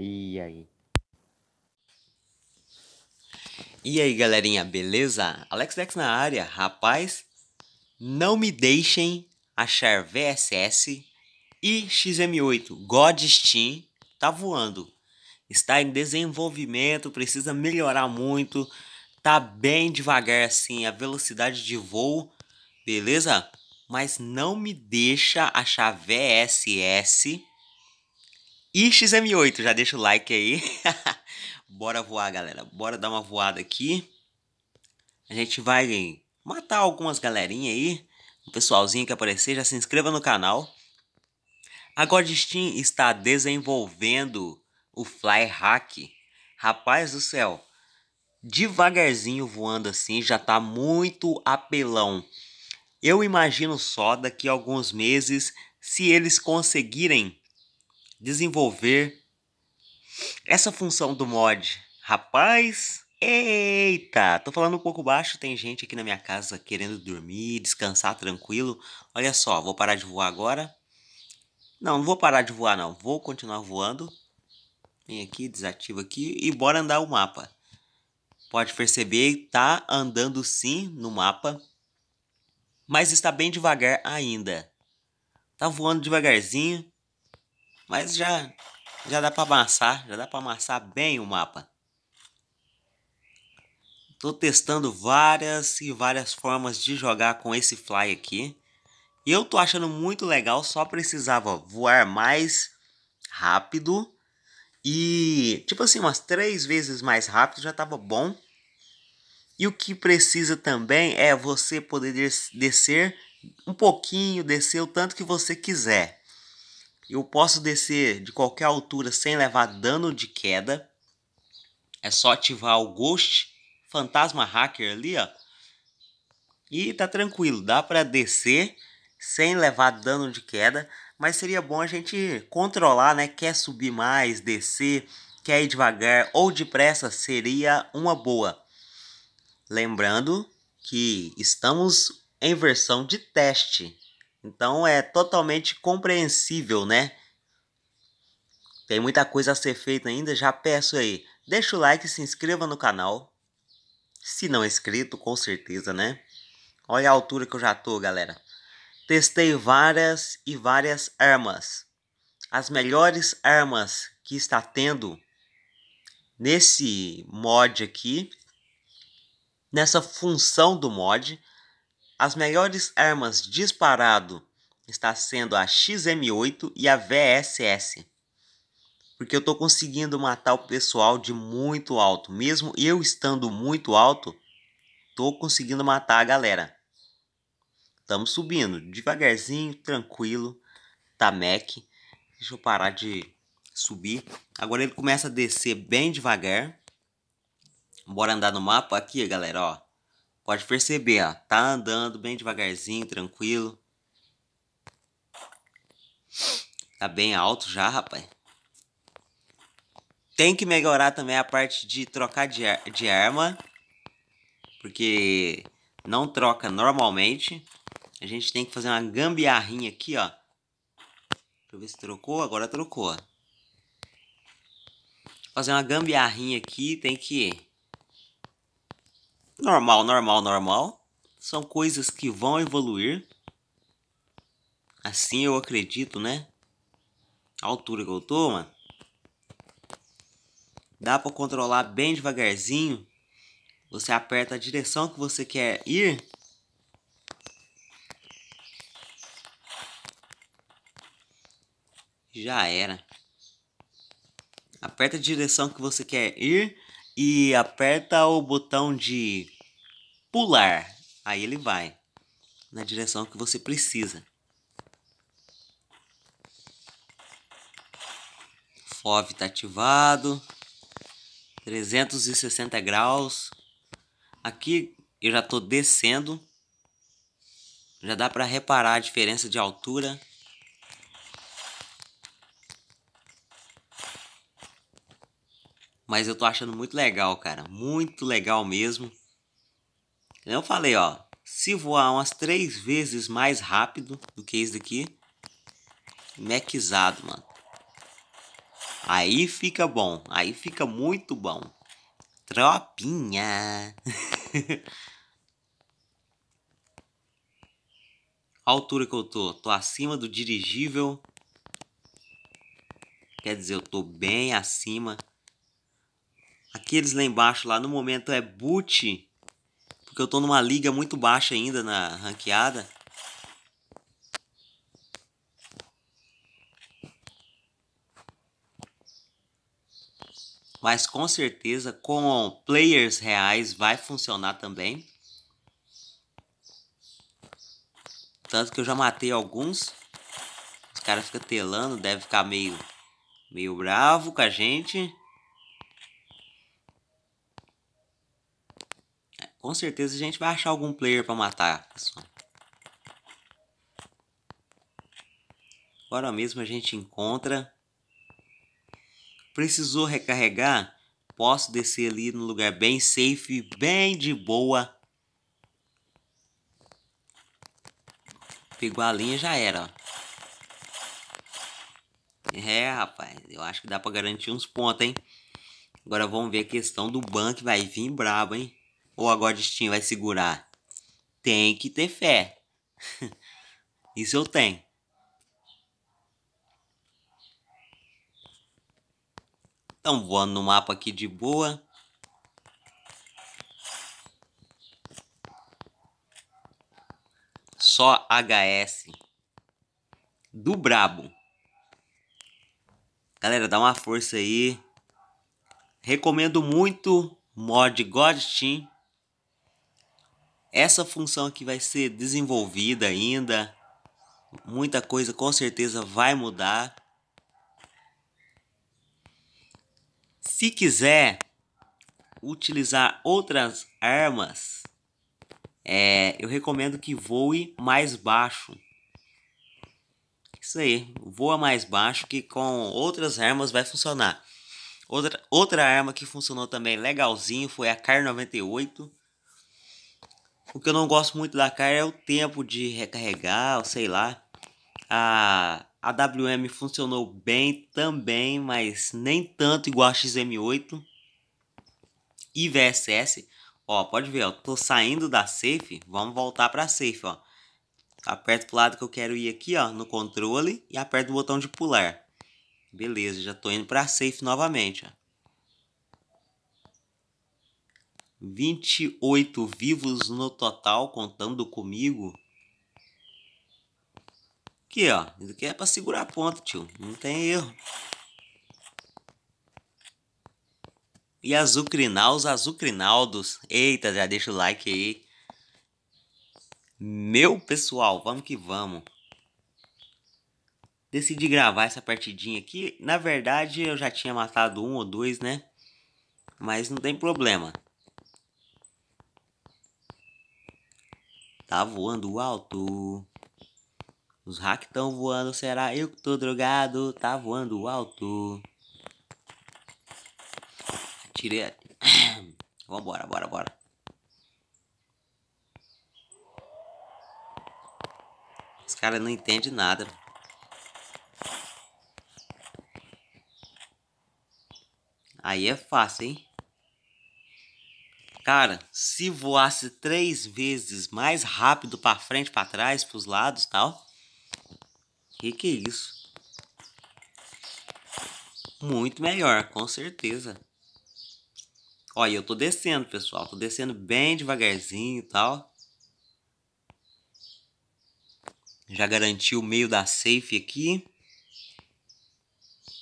E aí? E aí, galerinha, beleza? Alex Dex na área, rapaz. Não me deixem achar VSS e XM8 God Steam tá voando. Está em desenvolvimento, precisa melhorar muito. Tá bem devagar assim a velocidade de voo, beleza? Mas não me deixa achar VSS xm 8 já deixa o like aí. Bora voar, galera. Bora dar uma voada aqui. A gente vai matar algumas galerinhas aí. O pessoalzinho que aparecer, já se inscreva no canal. A Godsteam está desenvolvendo o Fly Hack. Rapaz do céu, devagarzinho voando assim já tá muito apelão. Eu imagino só daqui a alguns meses se eles conseguirem desenvolver essa função do mod. Rapaz, eita, tô falando um pouco baixo, tem gente aqui na minha casa querendo dormir, descansar tranquilo. Olha só, vou parar de voar agora. Não, não vou parar de voar não, vou continuar voando. Vem aqui, desativa aqui e bora andar o mapa. Pode perceber, tá andando sim no mapa, mas está bem devagar ainda. Tá voando devagarzinho, mas já, já dá para amassar, já dá para amassar bem o mapa. Tô testando várias e várias formas de jogar com esse fly aqui. E eu tô achando muito legal, só precisava voar mais rápido. E, tipo assim, umas três vezes mais rápido já tava bom. E o que precisa também é você poder descer um pouquinho, descer o tanto que você quiser. Eu posso descer de qualquer altura sem levar dano de queda. É só ativar o Ghost Fantasma Hacker ali, ó. E tá tranquilo, dá para descer sem levar dano de queda, mas seria bom a gente controlar, né? Quer subir mais, descer, quer ir devagar ou depressa, seria uma boa. Lembrando que estamos em versão de teste, então é totalmente compreensível, né? Tem muita coisa a ser feita ainda, já peço aí, deixa o like, se inscreva no canal. Se não é inscrito, com certeza, né? Olha a altura que eu já tô, galera. Testei várias e várias armas. As melhores armas que está tendo nesse mod aqui, nessa função do mod, as melhores armas disparado está sendo a XM8 e a VSS. Porque eu tô conseguindo matar o pessoal de muito alto. Mesmo eu estando muito alto, tô conseguindo matar a galera. Estamos subindo, devagarzinho, tranquilo. Tá Mac. Deixa eu parar de subir. Agora ele começa a descer bem devagar. Bora andar no mapa aqui, galera, ó. Pode perceber, ó, tá andando bem devagarzinho, tranquilo. Tá bem alto já, rapaz. Tem que melhorar também a parte de trocar de, ar de arma. Porque não troca normalmente. A gente tem que fazer uma gambiarrinha aqui, ó. Deixa eu ver se trocou. Agora trocou, Fazer uma gambiarrinha aqui, tem que Normal, normal, normal. São coisas que vão evoluir. Assim eu acredito, né? A altura que eu tô, mano. Dá pra controlar bem devagarzinho. Você aperta a direção que você quer ir. Já era. Aperta a direção que você quer ir e aperta o botão de pular. Aí ele vai na direção que você precisa. FOV está ativado. 360 graus. Aqui eu já estou descendo. Já dá para reparar a diferença de altura. Mas eu tô achando muito legal, cara. Muito legal mesmo. Eu falei, ó, se voar umas três vezes mais rápido do que esse daqui, mequizado, mano. Aí fica bom, aí fica muito bom. Tropinha. a altura que eu tô, tô acima do dirigível. Quer dizer, eu tô bem acima. Aqueles lá embaixo, lá no momento é boot porque eu tô numa liga muito baixa ainda na ranqueada. Mas com certeza com players reais vai funcionar também. Tanto que eu já matei alguns. Os caras ficam telando, deve ficar meio, meio bravo com a gente. Com certeza a gente vai achar algum player para matar, pessoal. Agora mesmo a gente encontra. Precisou recarregar? Posso descer ali no lugar bem safe, bem de boa. Pegou a linha já era, ó. É, rapaz, eu acho que dá para garantir uns pontos, hein? Agora vamos ver a questão do banco, vai vir brabo, hein? ou a o Steam vai segurar? Tem que ter fé. Isso eu tenho. Estamos voando no mapa aqui de boa. Só HS do brabo. Galera, dá uma força aí. Recomendo muito mod God Team essa função aqui vai ser desenvolvida ainda. Muita coisa com certeza vai mudar. Se quiser utilizar outras armas, é, eu recomendo que voe mais baixo. Isso aí, voa mais baixo que com outras armas vai funcionar. Outra, outra arma que funcionou também legalzinho foi a Kar 98. O que eu não gosto muito da cara é o tempo de recarregar, ou sei lá. A AWM funcionou bem também, mas nem tanto igual a XM8 e VSS. Ó, pode ver, ó, tô saindo da safe, vamos voltar para safe, ó. Aperto pro lado que eu quero ir aqui, ó, no controle e aperto o botão de pular. Beleza, já tô indo para safe novamente, ó. 28 vivos no total, contando comigo. Aqui, ó. Isso aqui é pra segurar a ponta, tio. Não tem erro. E azucrinar azucrinaldos. Eita, já deixa o like aí. Meu pessoal, vamos que vamos. Decidi gravar essa partidinha aqui. Na verdade, eu já tinha matado um ou dois, né? Mas não tem problema. tá voando alto. Os hacks tão voando, será eu que tô drogado? Tá voando alto. tirei Vambora, bora, bora. Os caras não entendem nada. Aí é fácil, hein? Cara, se voasse três vezes mais rápido para frente, para trás, para os lados tal. Que que é isso? Muito melhor, com certeza. Olha, eu tô descendo, pessoal. Tô descendo bem devagarzinho e tal. Já garanti o meio da safe aqui.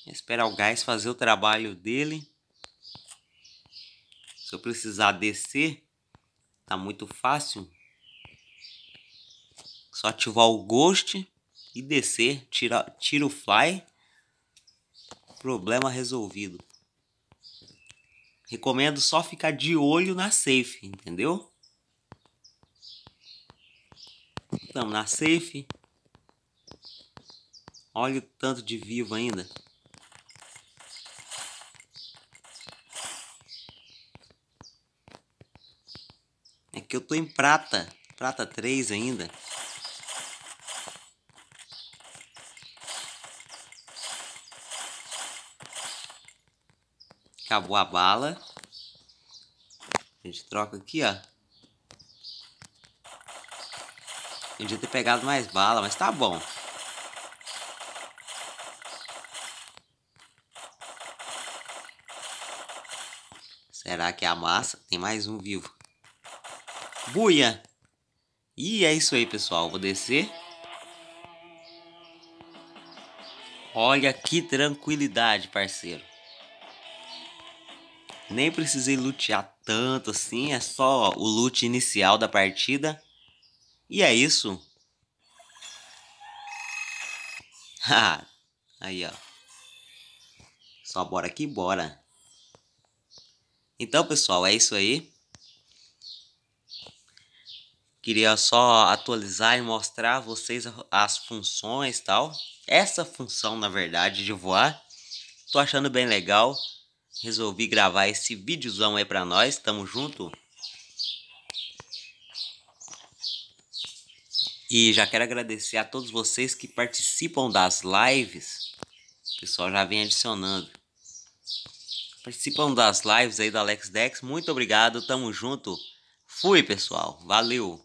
Esperar o gás fazer o trabalho dele. Se eu precisar descer, tá muito fácil. Só ativar o ghost e descer, tira, tira o fly. Problema resolvido. Recomendo só ficar de olho na safe, entendeu? Estamos na safe. Olha o tanto de vivo ainda. É que eu tô em prata. Prata 3 ainda. Acabou a bala. A gente troca aqui, ó. Podia ter pegado mais bala, mas tá bom. Será que é a massa? Tem mais um vivo buia. E é isso aí, pessoal. Vou descer. Olha que tranquilidade, parceiro. Nem precisei lutear tanto assim, é só o loot inicial da partida. E é isso. Ah, aí ó. Só bora que bora. Então pessoal, é isso aí. Queria só atualizar e mostrar a vocês as funções tal. Essa função, na verdade, de voar, tô achando bem legal. Resolvi gravar esse videozão aí para nós, tamo junto. E já quero agradecer a todos vocês que participam das lives. O pessoal já vem adicionando. Participam das lives aí do Alex Dex. Muito obrigado, tamo junto. Fui, pessoal. Valeu.